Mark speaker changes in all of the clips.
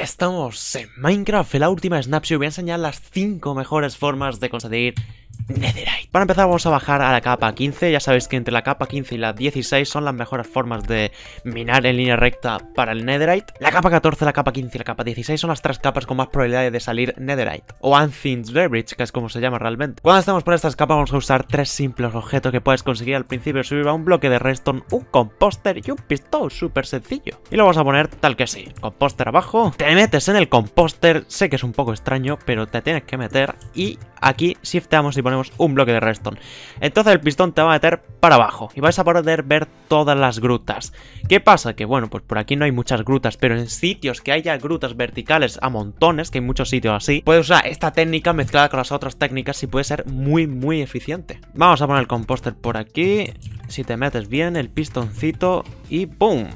Speaker 1: estamos en Minecraft, en la última snapshot voy a enseñar las 5 mejores formas de conseguir Netherite. Para empezar vamos a bajar a la capa 15, ya sabéis que entre la capa 15 y la 16 son las mejores formas de minar en línea recta para el Netherite. La capa 14, la capa 15 y la capa 16 son las tres capas con más probabilidades de salir Netherite, o Ancient Leverage, que es como se llama realmente. Cuando estamos por estas capas vamos a usar tres simples objetos que puedes conseguir al principio, subir a un bloque de redstone, un composter y un pistón, súper sencillo. Y lo vamos a poner tal que sí, composter abajo, te metes en el composter, sé que es un poco extraño, pero te tienes que meter y aquí shifteamos y ponemos un bloque de redstone. Entonces el pistón te va a meter para abajo y vas a poder ver todas las grutas. ¿Qué pasa? Que bueno, pues por aquí no hay muchas grutas, pero en sitios que haya grutas verticales a montones, que hay muchos sitios así, puedes usar esta técnica mezclada con las otras técnicas y puede ser muy, muy eficiente. Vamos a poner el composter por aquí, si te metes bien, el pistoncito y ¡pum!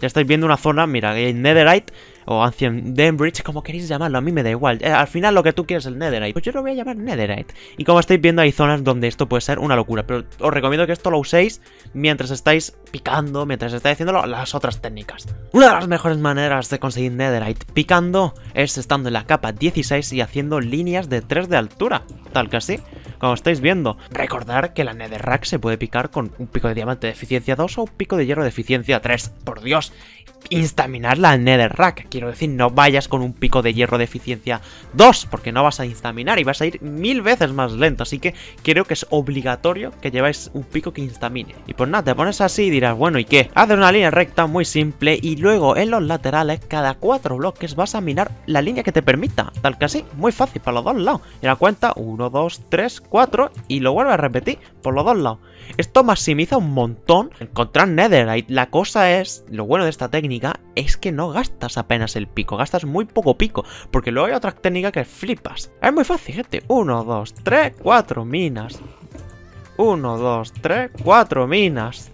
Speaker 1: Ya estáis viendo una zona, mira, hay netherite, o Ancient Denbridge, como queréis llamarlo, a mí me da igual. Eh, al final lo que tú quieres es el Netherite, pues yo lo voy a llamar Netherite. Y como estáis viendo hay zonas donde esto puede ser una locura, pero os recomiendo que esto lo uséis mientras estáis picando, mientras estáis haciendo las otras técnicas. Una de las mejores maneras de conseguir Netherite picando es estando en la capa 16 y haciendo líneas de 3 de altura, tal que así como estáis viendo. Recordar que la Netherrack se puede picar con un pico de diamante de eficiencia 2 o un pico de hierro de eficiencia 3. Por Dios, instaminar la Netherrack. Quiero decir, no vayas con un pico de hierro de eficiencia 2, porque no vas a instaminar y vas a ir mil veces más lento. Así que creo que es obligatorio que lleváis un pico que instamine. Y pues nada, te pones así y dirás, bueno, ¿y qué? Haces una línea recta muy simple y luego en los laterales, cada cuatro bloques, vas a minar la línea que te permita. Tal que así, muy fácil, para los dos lados. Y la cuenta, 1, 2, 3, 4 y lo vuelve a repetir por los dos lados. Esto maximiza un montón encontrar netherite. La cosa es, lo bueno de esta técnica es que no gastas apenas el pico, gastas muy poco pico, porque luego hay otra técnica que flipas. Es muy fácil, gente. 1, 2, 3, 4 minas. 1, 2, 3, 4 minas.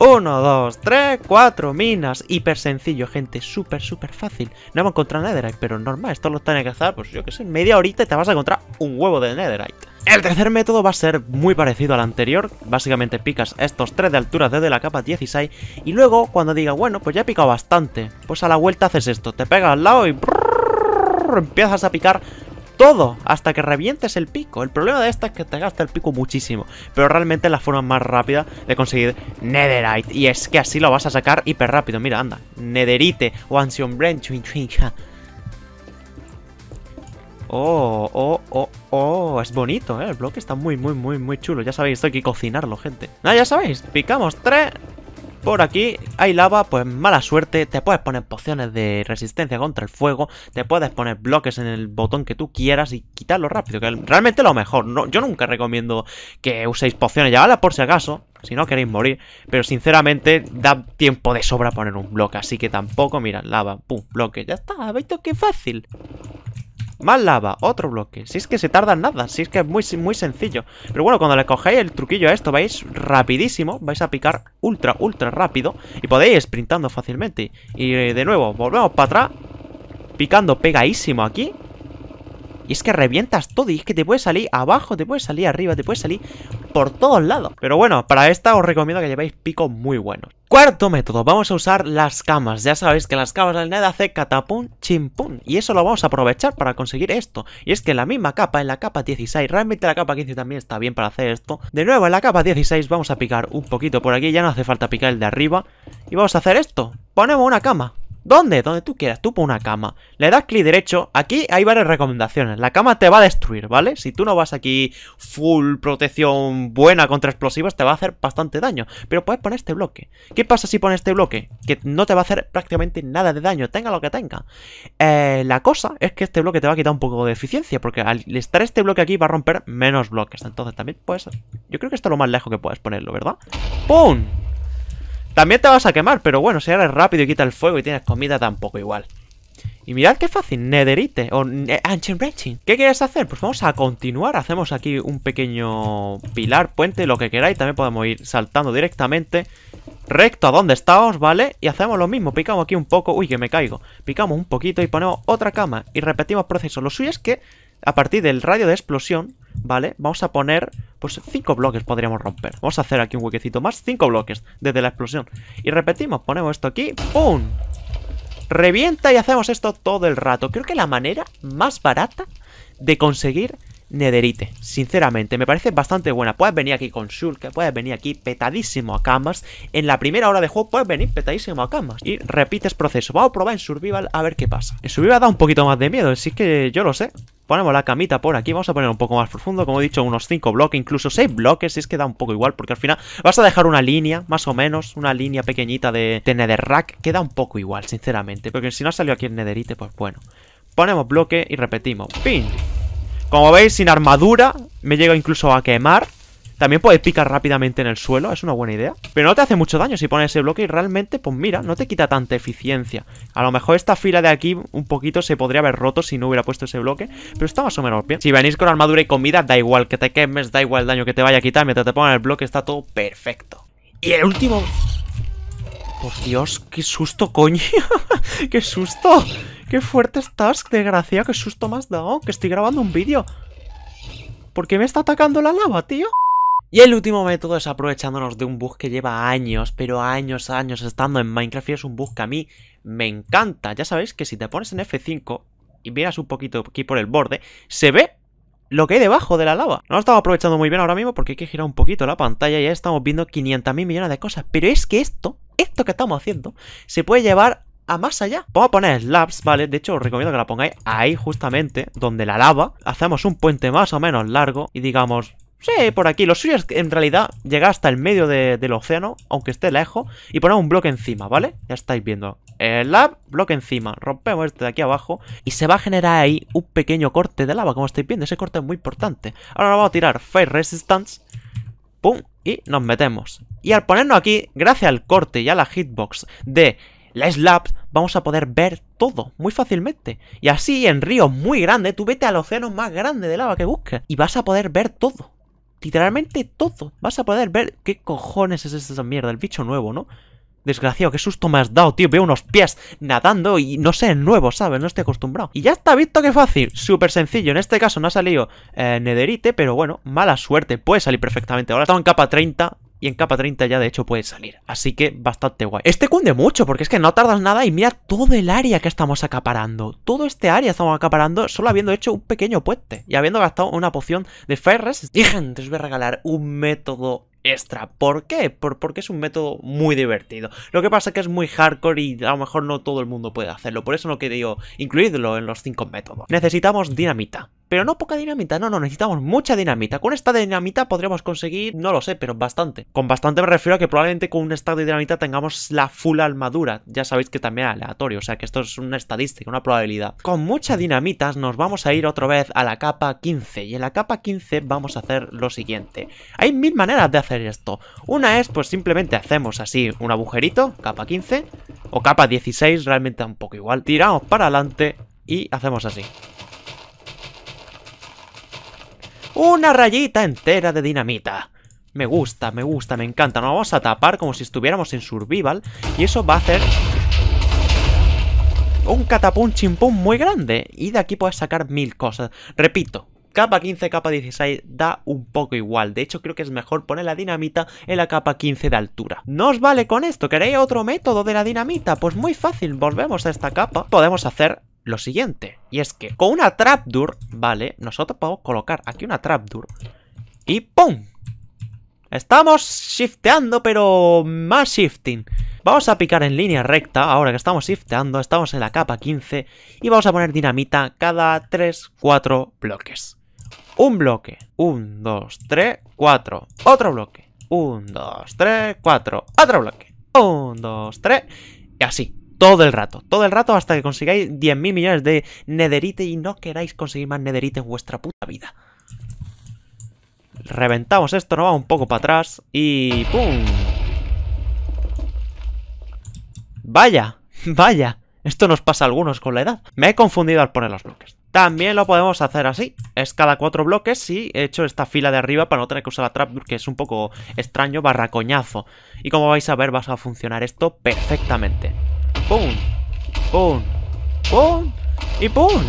Speaker 1: 1, 2, 3, 4 minas. Hiper sencillo, gente. Súper, súper fácil. No hemos encontrado netherite, pero normal. Esto lo tenés que hacer, pues yo que sé, media horita y te vas a encontrar un huevo de netherite. El tercer método va a ser muy parecido al anterior, básicamente picas estos tres de altura desde la capa 16 y luego cuando diga, bueno, pues ya he picado bastante, pues a la vuelta haces esto, te pegas al lado y empiezas a picar todo hasta que revientes el pico. El problema de esta es que te gasta el pico muchísimo, pero realmente es la forma más rápida de conseguir Netherite y es que así lo vas a sacar hiper rápido. Mira, anda, Netherite o Ancient Brain, Oh, oh, oh, oh, es bonito, ¿eh? El bloque está muy, muy, muy, muy chulo. Ya sabéis, esto hay que cocinarlo, gente. Nada, ah, ya sabéis, picamos tres. Por aquí hay lava, pues mala suerte. Te puedes poner pociones de resistencia contra el fuego. Te puedes poner bloques en el botón que tú quieras y quitarlo rápido. Que realmente lo mejor. No, yo nunca recomiendo que uséis pociones. Llevadlas por si acaso, si no queréis morir. Pero sinceramente da tiempo de sobra poner un bloque. Así que tampoco, mira, lava, pum, bloque. Ya está, visto? qué fácil? Más lava, otro bloque. Si es que se tarda nada, si es que es muy, muy sencillo. Pero bueno, cuando le cogéis el truquillo a esto, vais rapidísimo, vais a picar ultra, ultra rápido y podéis ir sprintando fácilmente. Y eh, de nuevo, volvemos para atrás, picando pegadísimo aquí. Y es que revientas todo y es que te puede salir abajo, te puede salir arriba, te puede salir por todos lados. Pero bueno, para esta os recomiendo que llevéis pico muy bueno Cuarto método, vamos a usar las camas. Ya sabéis que las camas del NED hace catapum, chimpum. Y eso lo vamos a aprovechar para conseguir esto. Y es que la misma capa, en la capa 16, realmente la capa 15 también está bien para hacer esto. De nuevo, en la capa 16 vamos a picar un poquito por aquí. Ya no hace falta picar el de arriba. Y vamos a hacer esto. Ponemos una cama. ¿Dónde? Donde tú quieras, tú pon una cama. Le das clic derecho, aquí hay varias recomendaciones. La cama te va a destruir, ¿vale? Si tú no vas aquí full protección buena contra explosivos, te va a hacer bastante daño. Pero puedes poner este bloque. ¿Qué pasa si pones este bloque? Que no te va a hacer prácticamente nada de daño, tenga lo que tenga. Eh, la cosa es que este bloque te va a quitar un poco de eficiencia, porque al estar este bloque aquí va a romper menos bloques. Entonces también puedes... Yo creo que esto es lo más lejos que puedes ponerlo, ¿verdad? ¡Pum! También te vas a quemar, pero bueno, si eres rápido y quita el fuego y tienes comida, tampoco igual. Y mirad qué fácil, nederite o eh, Ancient wrenching. ¿Qué quieres hacer? Pues vamos a continuar. Hacemos aquí un pequeño pilar, puente, lo que queráis. También podemos ir saltando directamente recto a donde estamos, ¿vale? Y hacemos lo mismo. Picamos aquí un poco. Uy, que me caigo. Picamos un poquito y ponemos otra cama. Y repetimos el proceso. Lo suyo es que a partir del radio de explosión, ¿vale? Vamos a poner, pues, cinco bloques podríamos romper. Vamos a hacer aquí un huequecito más, Cinco bloques desde la explosión. Y repetimos, ponemos esto aquí, ¡pum! Revienta y hacemos esto todo el rato. Creo que la manera más barata de conseguir Nederite. Sinceramente, me parece bastante buena. Puedes venir aquí con Shulk, puedes venir aquí petadísimo a Camas. En la primera hora de juego puedes venir petadísimo a Camas. Y repites proceso. Vamos a probar en Survival a ver qué pasa. En Survival da un poquito más de miedo, así que yo lo sé. Ponemos la camita por aquí, vamos a poner un poco más profundo, como he dicho, unos 5 bloques, incluso 6 bloques, si es que da un poco igual, porque al final vas a dejar una línea, más o menos, una línea pequeñita de, de netherrack, queda un poco igual, sinceramente, porque si no ha salido aquí el netherite, pues bueno. Ponemos bloque y repetimos, pin, como veis, sin armadura Me llega incluso a quemar También puede picar rápidamente en el suelo, es una buena idea Pero no te hace mucho daño si pones ese bloque Y realmente, pues mira, no te quita tanta eficiencia A lo mejor esta fila de aquí Un poquito se podría haber roto si no hubiera puesto ese bloque Pero está más o menos bien Si venís con armadura y comida, da igual que te quemes Da igual el daño que te vaya a quitar Mientras te pongan el bloque está todo perfecto Y el último... Por Dios, qué susto, coño. qué susto. ¡Qué fuerte estás, Gracia, ¡Qué susto me has dado! ¡Que estoy grabando un vídeo! ¿Por qué me está atacando la lava, tío? Y el último método es aprovechándonos de un bug que lleva años, pero años, años estando en Minecraft y es un bug que a mí me encanta. Ya sabéis que si te pones en F5 y miras un poquito aquí por el borde, se ve lo que hay debajo de la lava. No lo estamos aprovechando muy bien ahora mismo porque hay que girar un poquito la pantalla y ya estamos viendo 500.000 millones de cosas. Pero es que esto, esto que estamos haciendo, se puede llevar a más allá. Vamos a poner slabs, ¿vale? De hecho, os recomiendo que la pongáis ahí justamente, donde la lava. Hacemos un puente más o menos largo y digamos... Sí, por aquí. Lo suyo es en realidad llegar hasta el medio del océano, aunque esté lejos, y poner un bloque encima, ¿vale? Ya estáis viendo. El lab, bloque encima. Rompemos este de aquí abajo y se va a generar ahí un pequeño corte de lava, como estáis viendo. Ese corte es muy importante. Ahora vamos a tirar Fire Resistance. ¡Pum! Y nos metemos. Y al ponernos aquí, gracias al corte y a la hitbox de la vamos a poder ver todo muy fácilmente. Y así en ríos muy grandes, tú vete al océano más grande de lava que busques y vas a poder ver todo. Literalmente todo. Vas a poder ver qué cojones es esa mierda, el bicho nuevo, ¿no? Desgraciado, qué susto me has dado, tío. Veo unos pies nadando y no sé, es nuevo, ¿sabes? No estoy acostumbrado. Y ya está, visto que fácil. Súper sencillo. En este caso no ha salido eh, nederite, pero bueno, mala suerte. Puede salir perfectamente. Ahora está en capa 30, y en capa 30 ya de hecho puede salir. Así que bastante guay. Este cunde mucho porque es que no tardas nada y mira todo el área que estamos acaparando. Todo este área estamos acaparando solo habiendo hecho un pequeño puente. Y habiendo gastado una poción de ferres. Y gente, os voy a regalar un método extra. ¿Por qué? porque es un método muy divertido. Lo que pasa es que es muy hardcore y a lo mejor no todo el mundo puede hacerlo. Por eso no quería incluirlo en los 5 métodos. Necesitamos dinamita. Pero no poca dinamita, no, no, necesitamos mucha dinamita. Con esta dinamita podríamos conseguir, no lo sé, pero bastante. Con bastante me refiero a que probablemente con un stack de dinamita tengamos la full armadura. Ya sabéis que también es aleatorio, o sea que esto es una estadística, una probabilidad. Con mucha dinamitas nos vamos a ir otra vez a la capa 15. Y en la capa 15 vamos a hacer lo siguiente. Hay mil maneras de hacer esto. Una es, pues simplemente hacemos así un agujerito, capa 15, o capa 16, realmente un poco igual. Tiramos para adelante y hacemos así. Una rayita entera de dinamita. Me gusta, me gusta, me encanta. Nos vamos a tapar como si estuviéramos en survival. Y eso va a hacer un catapum chimpón muy grande. Y de aquí puedes sacar mil cosas. Repito, capa 15, capa 16 da un poco igual. De hecho, creo que es mejor poner la dinamita en la capa 15 de altura. ¿No os vale con esto? ¿Queréis otro método de la dinamita? Pues muy fácil. Volvemos a esta capa. Podemos hacer lo siguiente. Y es que con una trapdoor, ¿vale? Nosotros podemos colocar aquí una trapdoor. Y ¡pum! Estamos shifteando, pero más shifting. Vamos a picar en línea recta, ahora que estamos shifteando, estamos en la capa 15. Y vamos a poner dinamita cada 3, 4 bloques. Un bloque. 1, 2, 3, 4. Otro bloque. 1, 2, 3, 4. Otro bloque. 1, 2, 3. Y así todo el rato, todo el rato hasta que consigáis 10.000 millones de nederite y no queráis conseguir más nederite en vuestra puta vida. Reventamos esto, nos vamos un poco para atrás y ¡pum! Vaya, vaya, esto nos pasa a algunos con la edad. Me he confundido al poner los bloques. También lo podemos hacer así, es cada cuatro bloques y he hecho esta fila de arriba para no tener que usar la trap que es un poco extraño barracoñazo. Y como vais a ver, vas a funcionar esto perfectamente. ¡Pum! ¡Pum! ¡Pum! ¡Y pum!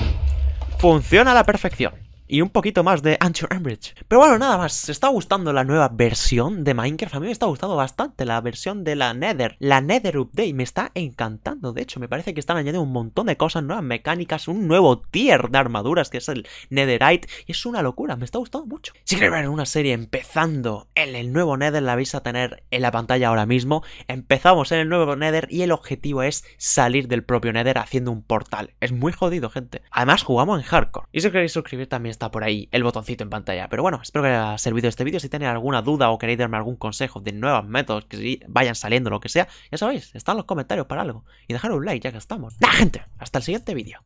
Speaker 1: Funciona a la perfección y un poquito más de Anchor Embridge. Pero bueno, nada más, ¿se está gustando la nueva versión de Minecraft? A mí me está gustando bastante la versión de la Nether, la Nether Update, me está encantando. De hecho, me parece que están añadiendo un montón de cosas, nuevas mecánicas, un nuevo tier de armaduras que es el Netherite, es una locura, me está gustando mucho. Si queréis ver una serie empezando en el nuevo Nether, la vais a tener en la pantalla ahora mismo. Empezamos en el nuevo Nether y el objetivo es salir del propio Nether haciendo un portal. Es muy jodido, gente. Además, jugamos en hardcore. Y si queréis suscribir también está por ahí el botoncito en pantalla. Pero bueno, espero que haya servido este vídeo. Si tenéis alguna duda o queréis darme algún consejo de nuevos métodos que vayan saliendo, lo que sea, ya sabéis, están los comentarios para algo. Y dejar un like ya que estamos. ¡Nada gente! Hasta el siguiente vídeo.